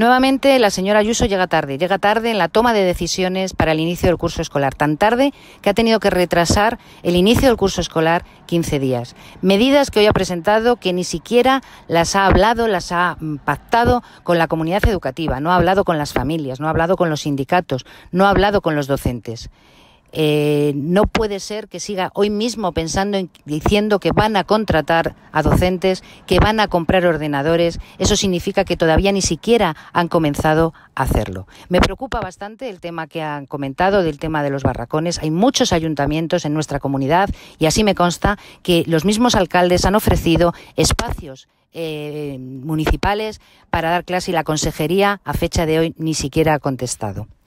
Nuevamente, la señora Ayuso llega tarde. Llega tarde en la toma de decisiones para el inicio del curso escolar. Tan tarde que ha tenido que retrasar el inicio del curso escolar 15 días. Medidas que hoy ha presentado que ni siquiera las ha hablado, las ha mm, pactado con la comunidad educativa. No ha hablado con las familias, no ha hablado con los sindicatos, no ha hablado con los docentes. Eh, no puede ser que siga hoy mismo pensando diciendo que van a contratar a docentes, que van a comprar ordenadores. Eso significa que todavía ni siquiera han comenzado a hacerlo. Me preocupa bastante el tema que han comentado del tema de los barracones. Hay muchos ayuntamientos en nuestra comunidad y así me consta que los mismos alcaldes han ofrecido espacios eh, municipales para dar clase y la consejería a fecha de hoy ni siquiera ha contestado.